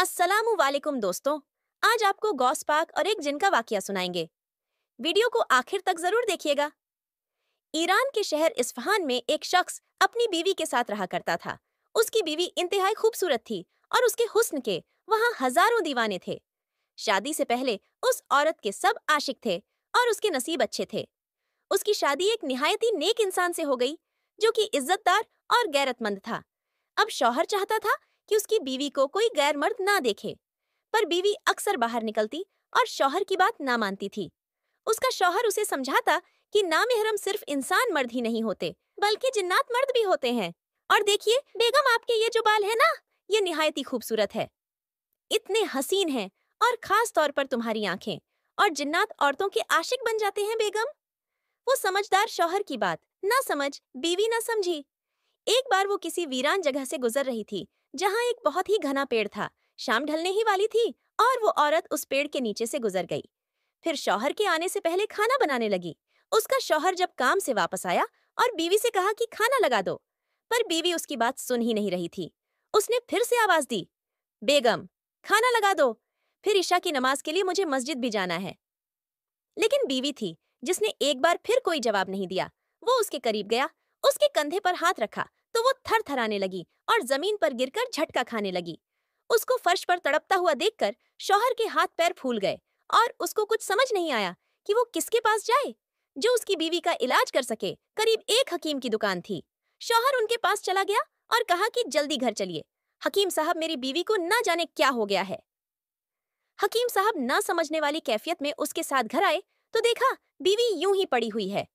अस्सलाम वालेकुम दोस्तों आज आपको गौस पाक और एक जिन का वाकया सुनाएंगे वीडियो को आखिर तक जरूर देखिएगा ईरान के शहर इस्फहान में एक शख्स अपनी बीवी के साथ रहा करता था उसकी बीवी इंतहाई खूबसूरत थी और उसके हुस्न के वहाँ हजारों दीवाने थे शादी से पहले उस औरत के सब आशिक थे और उसके नसीब अच्छे थे उसकी शादी एक निहायती नेक इंसान से हो गई जो कि इज्जतदार और गैरतमंद था अब शौहर चाहता था कि उसकी बीवी को कोई गैर मर्द ना देखे पर बीवी अक्सर बाहर निकलती और शौहर की बात ना मानती थी उसका शौहर उसे समझाता कि ना मेहरम सिर्फ इंसान मर्द ही नहीं होते बल्कि जिन्नात मर्द भी होते हैं और देखिए बेगम आपके ये जो बाल है ना ये निहायत ही खूबसूरत है इतने हसीन हैं और खास तौर पर तुम्हारी आंखें और जिन्नात औरतों के आशिक बन जाते हैं बेगम वो समझदार शौहर की बात ना समझ बीवी ना समझी एक बार वो किसी वीरान जगह से गुजर रही थी जहाँ एक बहुत ही घना पेड़ था शाम ढलने ही वाली थी और वो औरत उस पेड़ के नीचे से गुजर गई फिर शौहर के आने से पहले खाना बनाने लगी उसका शौहर जब काम से वापस आया और बीवी से कहा कि खाना लगा दो पर बीवी उसकी बात सुन ही नहीं रही थी उसने फिर से आवाज दी बेगम खाना लगा दो फिर ईशा की नमाज के लिए मुझे मस्जिद भी जाना है लेकिन बीवी थी जिसने एक बार फिर कोई जवाब नहीं दिया वो उसके करीब गया उसके कंधे पर हाथ रखा तो वो थर थराने लगी और जमीन पर गिरकर झटका खाने लगी उसको फर्श पर तड़पता हुआ देखकर शौहर के हाथ पैर फूल गए और उसको कुछ समझ नहीं आया कि वो किसके पास जाए जो उसकी बीवी का इलाज कर सके करीब एक हकीम की दुकान थी शौहर उनके पास चला गया और कहा कि जल्दी घर चलिए हकीम साहब मेरी बीवी को न जाने क्या हो गया है हकीम साहब न समझने वाली कैफियत में उसके साथ घर आए तो देखा बीवी यूं ही पड़ी हुई है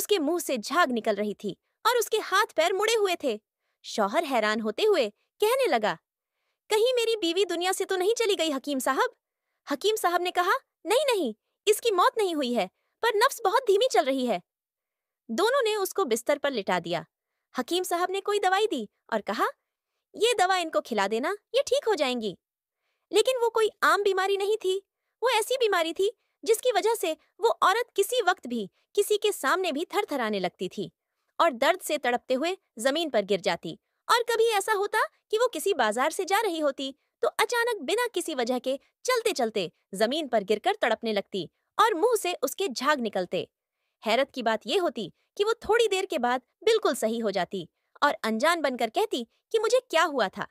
उसके मुंह से झाग निकल रही थी और उसके हाथ पैर मुड़े हुए थे शौहर हैरान होते हुए कहने लगा कहीं मेरी बीवी दुनिया से तो नहीं चली गई हकीम साहब हकीम साहब ने कहा नहीं नहीं इसकी मौत नहीं हुई है पर नफ्स बहुत धीमी चल रही है दोनों ने उसको बिस्तर पर लिटा दिया हकीम साहब ने कोई दवाई दी और कहा ये दवा इनको खिला देना ये ठीक हो जाएंगी लेकिन वो कोई आम बीमारी नहीं थी वो ऐसी बीमारी थी जिसकी वजह से वो औरत किसी वक्त भी किसी के सामने भी थरथराने लगती थी और दर्द से तड़पते हुए जमीन पर गिर जाती और कभी ऐसा होता कि वो किसी बाजार से जा रही होती तो अचानक बिना किसी वजह के चलते चलते जमीन पर गिरकर तड़पने लगती और मुंह से उसके झाग निकलते हैरत की बात ये होती कि वो थोड़ी देर के बाद बिल्कुल सही हो जाती और अनजान बनकर कहती कि मुझे क्या हुआ था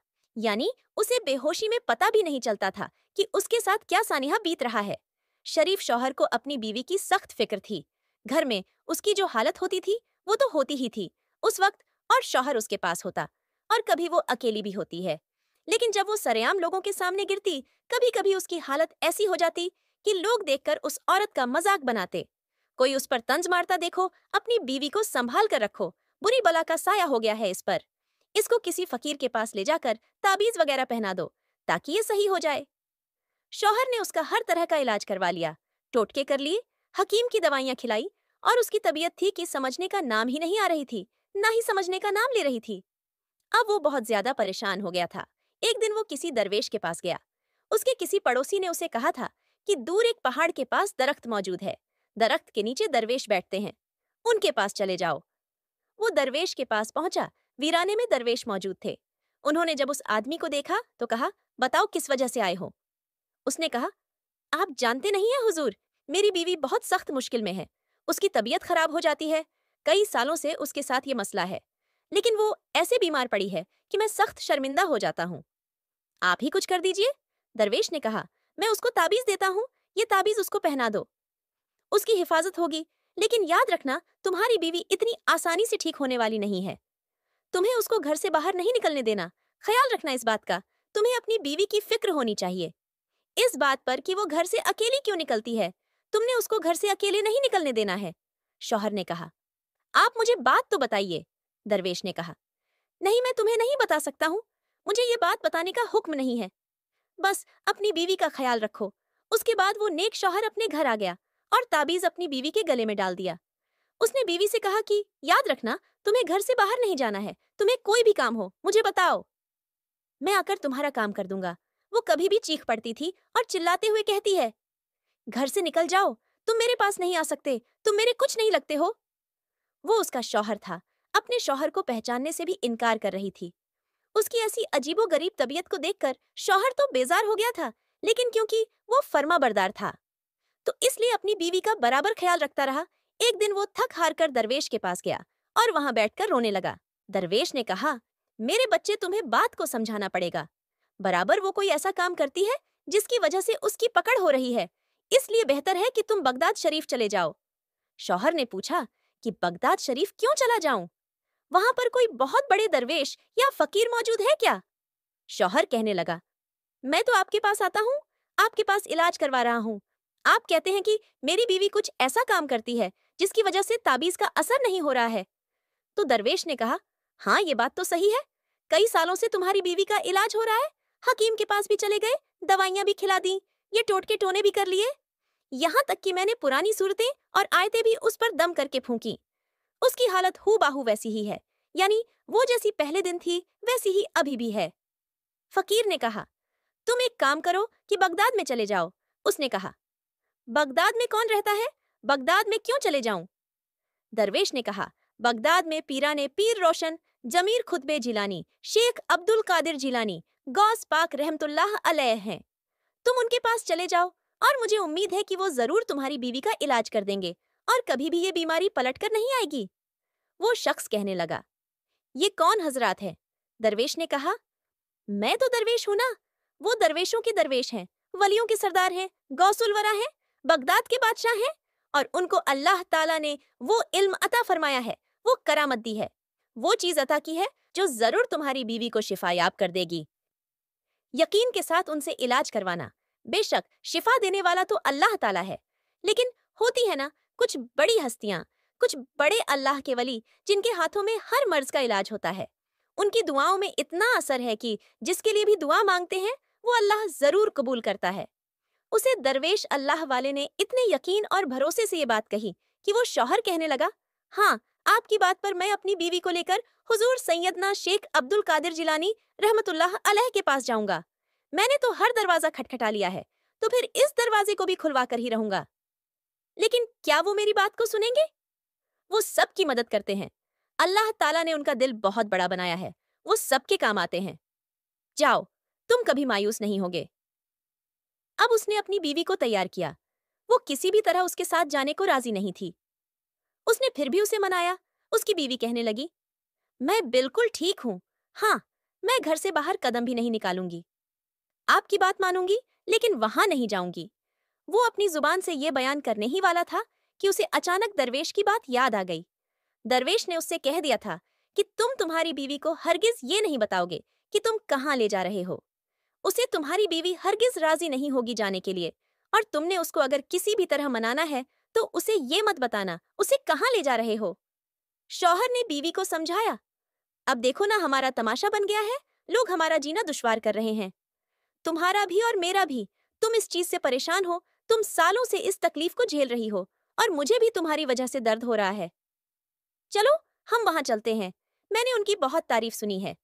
यानी उसे बेहोशी में पता भी नहीं चलता था कि उसके साथ क्या सानिहा बीत रहा है शरीफ शौहर को अपनी बीवी की सख्त फिक्र थी घर में उसकी जो हालत होती थी वो तो होती ही थी उस वक्त और शौहर उसके पास होता और कभी वो अकेली भी होती है लेकिन जब वो सरेआम लोगों के सामने गिरती कभी कभी उसकी हालत ऐसी हो जाती कि लोग देखकर उस औरत का मजाक बनाते कोई उस पर तंज मारता देखो अपनी बीवी को संभाल कर रखो बुरी बला का साया हो गया है इस पर इसको किसी फकीर के पास ले जाकर ताबीज वगैरह पहना दो ताकि ये सही हो जाए शौहर ने उसका हर तरह का इलाज करवा लिया टोटके कर लिए हकीम की दवाइयां खिलाई और उसकी तबीयत थी कि समझने का नाम ही नहीं आ रही थी ना ही समझने का नाम ले रही थी अब वो बहुत ज्यादा परेशान हो गया था एक दिन वो किसी दरवेश के पास गया उसके किसी पड़ोसी ने उसे कहा था कि दूर एक पहाड़ के पास दरख्त मौजूद है दरख्त के नीचे दरवेश बैठते हैं उनके पास चले जाओ वो दरवेश के पास पहुंचा वीराने में दरवेश मौजूद थे उन्होंने जब उस आदमी को देखा तो कहा बताओ किस वजह से आए हो उसने कहा आप जानते नहीं हैं हुजूर मेरी बीवी बहुत सख्त मुश्किल में है उसकी तबीयत खराब हो जाती है कई सालों से उसके साथ ये मसला है लेकिन वो ऐसे बीमार पड़ी है कि मैं सख्त शर्मिंदा हो जाता हूँ आप ही कुछ कर दीजिए दरवेश ने कहा मैं उसको ताबीज देता हूँ ये ताबीज उसको पहना दो उसकी हिफाजत होगी लेकिन याद रखना तुम्हारी बीवी इतनी आसानी से ठीक होने वाली नहीं है तुम्हें उसको घर से बाहर नहीं निकलने देना ख्याल रखना इस बात का तुम्हें अपनी बीवी की फिक्र होनी चाहिए इस बात पर कि वो घर से अकेली क्यों निकलती है तुमने उसको घर से अकेले नहीं निकलने देना है शौहर ने कहा आप मुझे बात तो बताइए दरवेश ने कहा नहीं मैं तुम्हें नहीं बता सकता हूँ मुझे ये बात बताने का हुक्म नहीं है बस अपनी बीवी का ख्याल रखो उसके बाद वो नेक शौहर अपने घर आ गया और ताबीज अपनी बीवी के गले में डाल दिया उसने बीवी से कहा कि याद रखना तुम्हें घर से बाहर नहीं जाना है तुम्हें कोई भी काम हो मुझे बताओ मैं आकर तुम्हारा काम कर दूंगा वो कभी भी चीख पड़ती थी और चिल्लाते हुए कहती है घर से निकल जाओ तुम मेरे पास नहीं आ सकते तुम मेरे कुछ नहीं लगते हो वो उसका शौहर था अपने शौहर को पहचानने से भी इनकार कर रही थी उसकी ऐसी अजीबो गरीब तबीयत को देखकर शौहर तो बेजार हो गया था लेकिन क्योंकि वो फर्मा बरदार था तो इसलिए अपनी बीवी का बराबर ख्याल रखता रहा एक दिन वो थक हार कर दरवेश के पास गया और वहां बैठकर रोने लगा दरवेश ने कहा मेरे बच्चे तुम्हें बात को समझाना पड़ेगा बराबर वो कोई ऐसा काम करती है जिसकी वजह से उसकी पकड़ हो रही है इसलिए बेहतर है कि तुम बगदाद शरीफ चले जाओ शौहर ने पूछा कि बगदाद शरीफ क्यों चला जाऊं वहां पर कोई बहुत बड़े दरवेश या फकीर मौजूद है क्या शौहर कहने लगा मैं तो आपके पास आता हूँ आपके पास इलाज करवा रहा हूँ आप कहते हैं कि मेरी बीवी कुछ ऐसा काम करती है जिसकी वजह से ताबीज का असर नहीं हो रहा है तो दरवेश ने कहा हाँ ये बात तो सही है कई सालों से तुम्हारी बीवी का इलाज हो रहा है हकीम के पास भी चले गए दवाइयां भी खिला दी ये टोटके टोने भी कर लिए यहाँ तक कि मैंने पुरानी सूरतें और आयतें भी उस पर दम करके फूकी उसकी हालत हु बाहू वैसी ही है यानी वो जैसी पहले दिन थी वैसी ही अभी भी है फकीर ने कहा तुम एक काम करो कि बगदाद में चले जाओ उसने कहा बगदाद में कौन रहता है बगदाद में क्यों चले जाऊं दरवेश ने कहा बगदाद में पीरा ने पीर रोशन जमीर खुतबे जिलानी शेख अब्दुल कादिर जिलानी गौस पाक रहमतुल्लाह अलैह हैं तुम उनके पास चले जाओ और मुझे उम्मीद है कि वो जरूर तुम्हारी बीवी का इलाज कर देंगे और कभी भी ये बीमारी पलट कर नहीं आएगी वो शख्स कहने लगा ये कौन हजरात है दरवेश ने कहा मैं तो दरवेश हूं ना वो दरवेशों के दरवेश हैं वलियों के सरदार हैं गौसुलवरा हैं बगदाद के बादशाह हैं और उनको अल्लाह ताला ने वो इल्म अता फरमाया है वो करामत दी है वो चीज अता की है जो जरूर तुम्हारी बीवी को शिफायाब कर देगी यकीन के साथ उनसे इलाज करवाना बेशक शिफा देने वाला तो अल्लाह ताला है लेकिन होती है ना कुछ बड़ी हस्तियां कुछ बड़े अल्लाह के वली जिनके हाथों में हर मर्ज का इलाज होता है उनकी दुआओं में इतना असर है कि जिसके लिए भी दुआ मांगते हैं वो अल्लाह जरूर कबूल करता है उसे दरवेश अल्लाह वाले ने इतने यकीन और भरोसे से ये बात कही कि वो शौहर कहने लगा हाँ आपकी बात पर मैं अपनी बीवी को लेकर हुजूर सैयदना शेख अब्दुल कादिर जिलानी रहमतुल्लाह अलह के पास जाऊंगा मैंने तो हर दरवाजा खटखटा लिया है तो फिर इस दरवाजे को भी खुलवा कर ही रहूंगा लेकिन क्या वो मेरी बात को सुनेंगे वो सबकी मदद करते हैं अल्लाह ताला ने उनका दिल बहुत बड़ा बनाया है वो सबके काम आते हैं जाओ तुम कभी मायूस नहीं होगे अब उसने अपनी बीवी को तैयार किया वो किसी भी तरह उसके साथ जाने को राजी नहीं थी उसने फिर भी उसे मनाया उसकी बीवी कहने लगी मैं बिल्कुल ठीक हूं हाँ मैं घर से बाहर कदम भी नहीं निकालूंगी आपकी बात मानूंगी लेकिन वहां नहीं जाऊंगी वो अपनी जुबान से ये बयान करने ही वाला था कि उसे अचानक दरवेश की बात याद आ गई दरवेश ने उससे कह दिया था कि तुम तुम्हारी बीवी को हरगिज ये नहीं बताओगे कि तुम कहाँ ले जा रहे हो उसे तुम्हारी बीवी हरगिज राजी नहीं होगी जाने के लिए और तुमने उसको अगर किसी भी तरह मनाना है तो उसे ये मत बताना उसे कहाँ ले जा रहे हो शौहर ने बीवी को समझाया अब देखो ना हमारा तमाशा बन गया है लोग हमारा जीना दुश्वार कर रहे हैं तुम्हारा भी और मेरा भी तुम इस चीज से परेशान हो तुम सालों से इस तकलीफ को झेल रही हो और मुझे भी तुम्हारी वजह से दर्द हो रहा है चलो हम वहां चलते हैं मैंने उनकी बहुत तारीफ सुनी है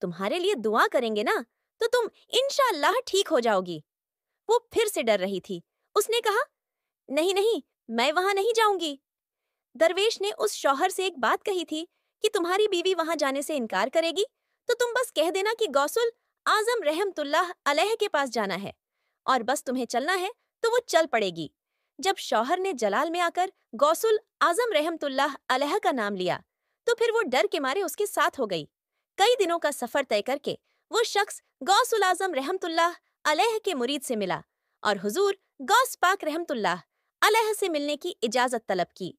तुम्हारे लिए दुआ करेंगे ना तो तुम इनशाला ठीक हो जाओगी वो फिर से डर रही थी उसने कहा नहीं नहीं मैं वहां नहीं जाऊंगी दरवेश ने उस शौहर से एक बात कही थी कि तुम्हारी बीवी वहां जाने से इनकार करेगी तो तुम बस कह देना कि गौसुल आजम रहमतुल्लाह अलह के पास जाना है और बस तुम्हें चलना है तो वो चल पड़ेगी जब शौहर ने जलाल में आकर गौसुल आजम रहमतुल्लाह अलह का नाम लिया तो फिर वो डर के मारे उसके साथ हो गई कई दिनों का सफर तय करके वो शख्स गौसुल आजम रहमतुल्लाह अलह के मुरीद से मिला और हुजूर गौस पाक रहमतुल्लाह अलह से मिलने की इजाजत तलब की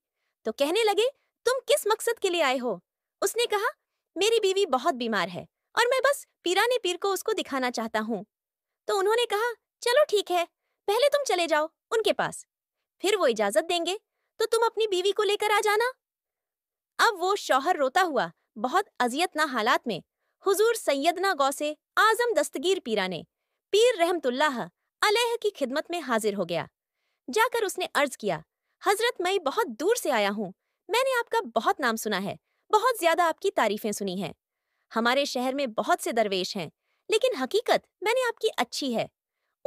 तो कहने लगे तुम किस मकसद के लिए आए हो उसने कहा मेरी बीवी बहुत बीमार है और मैं बस पीरा ने पीर को उसको दिखाना चाहता हूँ तो उन्होंने कहा चलो ठीक है पहले तुम चले जाओ उनके पास फिर वो इजाजत देंगे तो तुम अपनी बीवी को लेकर आ जाना अब वो शौहर रोता हुआ बहुत अजियतना हालात में हुजूर सैयदना गौसे आजम दस्तगीर पीरा ने पीर रहमतुल्लाह अलह की खिदमत में हाजिर हो गया जाकर उसने अर्ज किया हजरत मैं बहुत दूर से आया हूँ मैंने आपका बहुत नाम सुना है बहुत ज्यादा आपकी तारीफें सुनी हैं हमारे शहर में बहुत से दरवेश हैं लेकिन हकीकत मैंने आपकी अच्छी है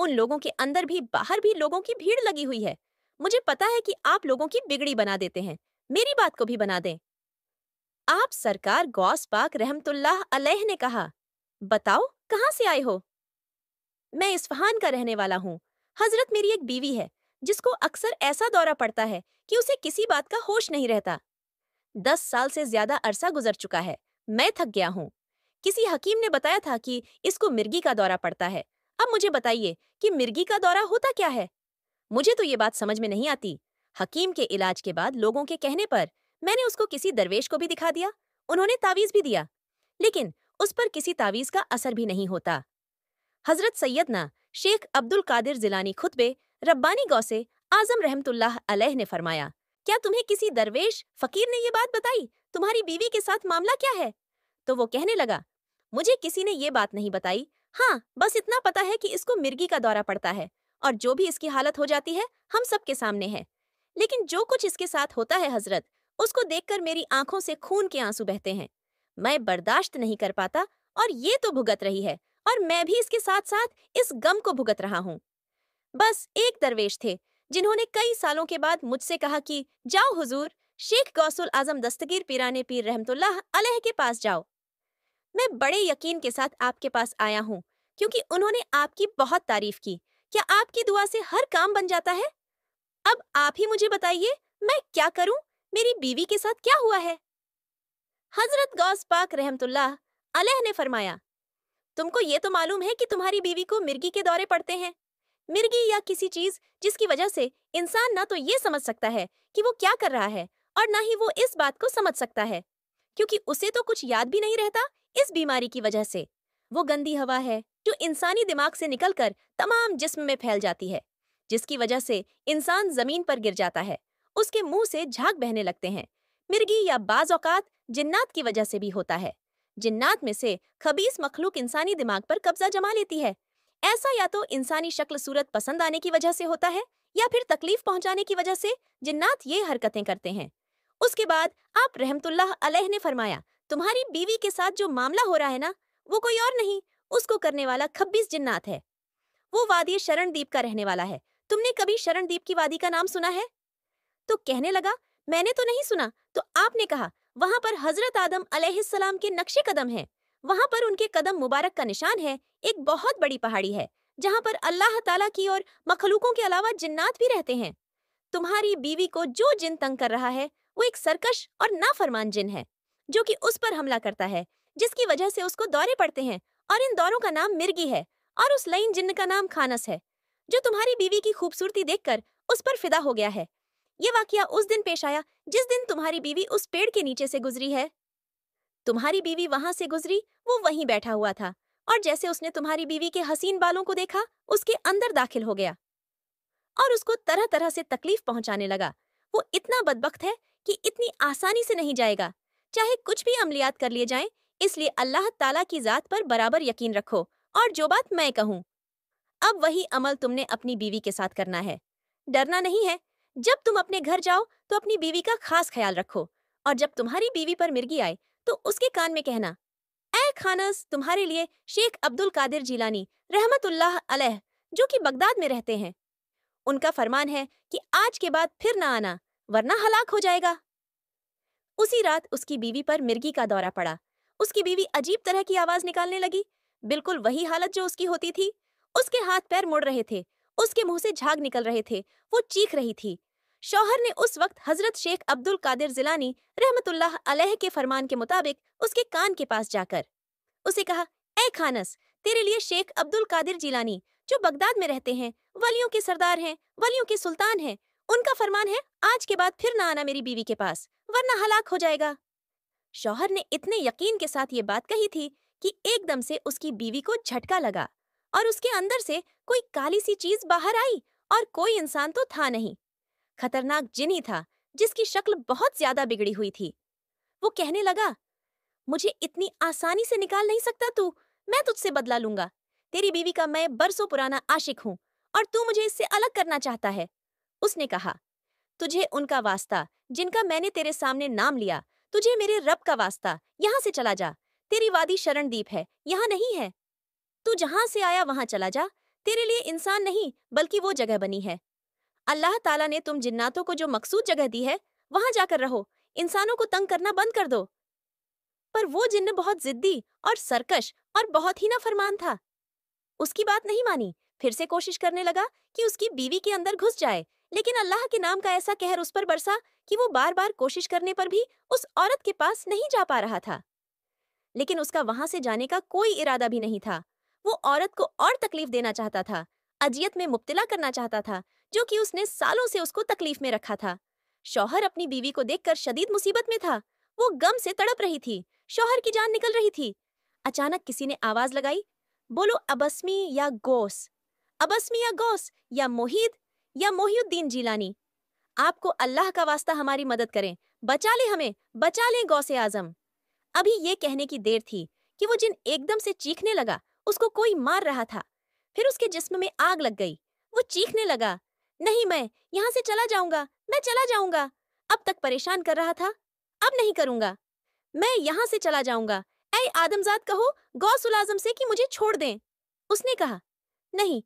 उन लोगों के अंदर भी बाहर भी लोगों की भीड़ लगी हुई है मुझे पता है कि आप लोगों की बिगड़ी बना देते हैं मेरी बात को भी बना दें आप सरकार गौस पाक रहमतुल्लाह अलैह ने कहा बताओ कहाँ से आए हो मैं इस्फहान का रहने वाला हूँ हजरत मेरी एक बीवी है जिसको अक्सर ऐसा दौरा पड़ता है कि उसे किसी बात का होश नहीं रहता दस साल से ज्यादा अरसा गुजर चुका है मैं थक गया हूँ किसी हकीम ने बताया था कि इसको मिर्गी का दौरा पड़ता है अब मुझे बताइए कि मिर्गी का दौरा होता क्या है मुझे तो ये बात समझ में नहीं आती हकीम के इलाज के बाद लोगों के कहने पर मैंने उसको किसी दरवेश को भी दिखा दिया उन्होंने तावीज भी दिया लेकिन उस पर किसी तावीज का असर भी नहीं होता हजरत सैयदना शेख अब्दुल कादिर जिलानी खुतबे रब्बानी गौसे आजम रहमतुल्लाह अलह ने फरमाया क्या तुम्हें किसी दरवेश फकीर ने ये बात बताई तुम्हारी बीवी के साथ मामला क्या है तो वो कहने लगा मुझे किसी ने ये बात नहीं बताई हाँ बस इतना पता है कि इसको मिर्गी का दौरा पड़ता है और जो भी इसकी हालत हो जाती है हम सबके सामने है लेकिन जो कुछ इसके साथ होता है हजरत उसको देखकर मेरी आंखों से खून के आंसू बहते हैं मैं बर्दाश्त नहीं कर पाता और ये तो भुगत रही है और मैं भी इसके साथ साथ इस गम को भुगत रहा हूँ बस एक दरवेश थे जिन्होंने कई सालों के बाद मुझसे कहा कि जाओ हुजूर शेख गौसुल आजम दस्तगीर पीराने पीर रहमतुल्लाह अलह के पास जाओ मैं बड़े यकीन के साथ आपके पास आया हूँ क्योंकि उन्होंने आपकी बहुत तारीफ की क्या आपकी दुआ से हर काम बन जाता है अब आप ही मुझे बताइए मैं क्या करूं मेरी बीवी के साथ क्या हुआ है हजरत गौस पाक रहमतुल्लाह अलह ने फरमाया तुमको ये तो मालूम है कि तुम्हारी बीवी को मिर्गी के दौरे पड़ते हैं मिर्गी या किसी चीज जिसकी वजह से इंसान ना तो ये समझ सकता है कि वो क्या कर रहा है और ना ही वो इस बात को समझ सकता है क्योंकि उसे तो कुछ याद भी नहीं रहता इस बीमारी की वजह से वो गंदी हवा है जो इंसानी दिमाग से निकलकर तमाम जिस्म में फैल जाती है जिसकी वजह से इंसान जमीन पर गिर जाता है उसके मुंह से झाग बहने लगते हैं मिर्गी या बाज औकात जिन्नात की वजह से भी होता है जिन्नात में से खबीस मखलूक इंसानी दिमाग पर कब्जा जमा लेती है ऐसा या तो इंसानी शक्ल सूरत पसंद आने की वजह से होता है या फिर तकलीफ पहुंचाने की वजह से जिन्नात ये हरकतें करते हैं उसके बाद आप रहमतुल्लाह अलैह ने फरमाया तुम्हारी बीवी के साथ जो मामला हो रहा है ना वो कोई और नहीं उसको करने वाला खब्बीस जिन्नात है वो वादी शरणदीप का रहने वाला है तुमने कभी शरणदीप की वादी का नाम सुना है तो कहने लगा मैंने तो नहीं सुना तो आपने कहा वहां पर हजरत आदम अलैहिस्सलाम के नक्शे कदम हैं वहां पर उनके कदम मुबारक का निशान है एक बहुत बड़ी पहाड़ी है जहां पर अल्लाह ताला की और मखलूकों के अलावा जिन्नात भी रहते हैं तुम्हारी बीवी को जो जिन तंग कर रहा है वो एक सरकश और नाफरमान जिन है जो कि उस पर हमला करता है जिसकी वजह से उसको दौरे पड़ते हैं और इन दौरों का नाम मिर्गी है और उस लाइन जिन्न का नाम खानस है जो तुम्हारी बीवी की खूबसूरती देखकर उस पर फिदा हो गया है ये वाकया उस दिन पेश आया जिस दिन तुम्हारी बीवी उस पेड़ के नीचे से गुजरी है तुम्हारी बीवी वहां से गुजरी वो वहीं बैठा हुआ था और जैसे उसने तुम्हारी बीवी के हसीन बालों को देखा उसके अंदर दाखिल हो गया और उसको तरह तरह से तकलीफ पहुंचाने लगा वो इतना बदबक है कि इतनी आसानी से नहीं जाएगा चाहे कुछ भी अमलियात कर लिए जाएं इसलिए अल्लाह ताला की ज़ात पर बराबर यकीन रखो और जो बात मैं कहूँ अब वही अमल तुमने अपनी बीवी के साथ करना है डरना नहीं है जब तुम अपने घर जाओ तो अपनी बीवी का खास ख्याल रखो और जब तुम्हारी बीवी पर मिर्गी आए तो उसके कान में कहना ए खानस तुम्हारे लिए शेख अब्दुल कादिर जिलानी रहमतुल्लाह अलह जो कि बगदाद में रहते हैं उनका फरमान है कि आज के बाद फिर ना आना वरना हलाक हो जाएगा उसी रात उसकी बीवी पर मिर्गी का दौरा पड़ा उसकी बीवी अजीब तरह की आवाज निकालने लगी बिल्कुल वही हालत जो उसकी होती थी उसके हाथ पैर मुड़ रहे थे उसके मुंह से झाग निकल रहे थे वो चीख रही थी शौहर ने उस वक्त हजरत शेख अब्दुल कादिर जिलानी रहमतुल्लाह अलैह के फरमान के मुताबिक उसके कान के पास जाकर उसे कहा ए खानस तेरे लिए शेख अब्दुल कादिर जिलानी जो बगदाद में रहते हैं वलियों के सरदार हैं वलियों के सुल्तान हैं उनका फरमान है आज के बाद फिर ना आना मेरी बीवी के पास वरना हलाक हो जाएगा शौहर ने इतने यकीन के साथ ये बात कही थी कि एकदम से उसकी बीवी को झटका लगा और उसके अंदर से कोई काली सी चीज बाहर आई और कोई इंसान तो था नहीं खतरनाक जिनी था जिसकी शक्ल बहुत ज्यादा बिगड़ी हुई थी वो कहने लगा मुझे इतनी आसानी से निकाल नहीं सकता तू मैं तुझसे बदला लूंगा तेरी बीवी का मैं बरसों पुराना आशिक हूँ और तू मुझे इससे अलग करना चाहता है उसने कहा तुझे उनका वास्ता जिनका मैंने तेरे सामने नाम लिया तुझे मेरे रब का वास्ता यहाँ से चला जा तेरी वादी शरणदीप है यहाँ नहीं है तू जहां से आया वहां चला जा तेरे लिए इंसान नहीं बल्कि वो जगह बनी है अल्लाह ताला ने तुम जिन्नातों को जो मकसूद जगह दी है वहां जाकर रहो इंसानों को तंग करना बंद कर दो पर वो जिन्न बहुत जिद्दी और सरकश और बहुत ही नाफरमान था उसकी बात नहीं मानी फिर से कोशिश करने लगा कि उसकी बीवी के अंदर घुस जाए लेकिन अल्लाह के नाम का ऐसा कहर उस पर बरसा कि वो बार बार कोशिश करने पर भी उस औरत के पास नहीं जा पा रहा था लेकिन उसका वहां से जाने का कोई इरादा भी नहीं था वो औरत को और तकलीफ देना चाहता था अजियत में मुब्तला करना चाहता था जो कि उसने सालों से उसको तकलीफ में रखा था शौहर अपनी बीवी को देखकर शदीद मुसीबत में था वो गम से तड़प रही थी शौहर की जान निकल रही थी अचानक किसी ने आवाज लगाई बोलो अबस्मी या गोस अबस्मी या गोस या मोहित या मोहिउद्दीन जीलानी आपको अल्लाह का वास्ता हमारी मदद करें बचा ले हमें बचा ले गौसे आजम अभी ये कहने की देर थी कि वो जिन एकदम से चीखने लगा उसको कोई मार रहा था फिर उसके जिस्म में आग लग गई वो चीखने लगा नहीं मैं यहाँ से चला जाऊंगा मैं चला जाऊंगा अब तक परेशान कर रहा था अब नहीं करूंगा मैं यहाँ से चला जाऊंगा ऐ आदमजाद कहो गौसुल आजम से कि मुझे छोड़ दें उसने कहा नहीं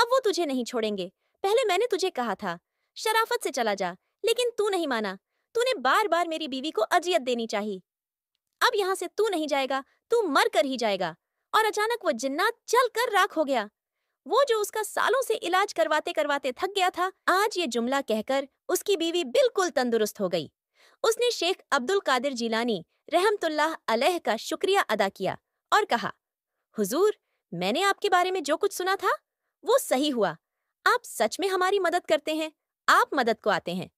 अब वो तुझे नहीं छोड़ेंगे पहले मैंने तुझे कहा था शराफत से चला जा लेकिन तू नहीं माना तूने बार बार मेरी बीवी को अजियत देनी चाहिए अब यहाँ से तू नहीं जाएगा तू मर कर ही जाएगा और अचानक वो जिन्ना चल कर राख हो गया वो जो उसका सालों से इलाज करवाते करवाते थक गया था आज ये जुमला कहकर उसकी बीवी बिल्कुल तंदुरुस्त हो गई उसने शेख अब्दुल कादिर जिलानी रहमतुल्लाह अलह का शुक्रिया अदा किया और कहा हुजूर मैंने आपके बारे में जो कुछ सुना था वो सही हुआ आप सच में हमारी मदद करते हैं आप मदद को आते हैं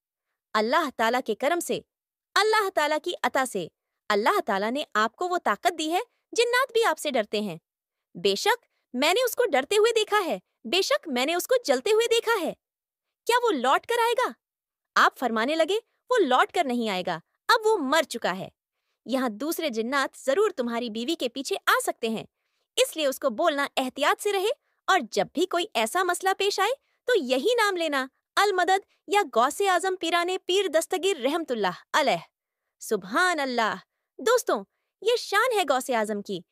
अल्लाह ताला के करम से अल्लाह ताला की अता से अल्लाह ताला ने आपको वो ताकत दी है जिन्नात भी आपसे डरते हैं बेशक मैंने उसको डरते हुए देखा है बेशक मैंने उसको जलते हुए देखा है क्या वो लौट कर आएगा आप फरमाने लगे वो लौट कर नहीं आएगा अब वो मर चुका है यहाँ दूसरे जिन्नात जरूर तुम्हारी बीवी के पीछे आ सकते हैं इसलिए उसको बोलना एहतियात से रहे और जब भी कोई ऐसा मसला पेश आए तो यही नाम लेना अल मदद या गौसे आजम पीराने पीर दस्तगीर रहमतुल्लाह अलह सुबहान अल्लाह दोस्तों ये शान है गौसे आजम की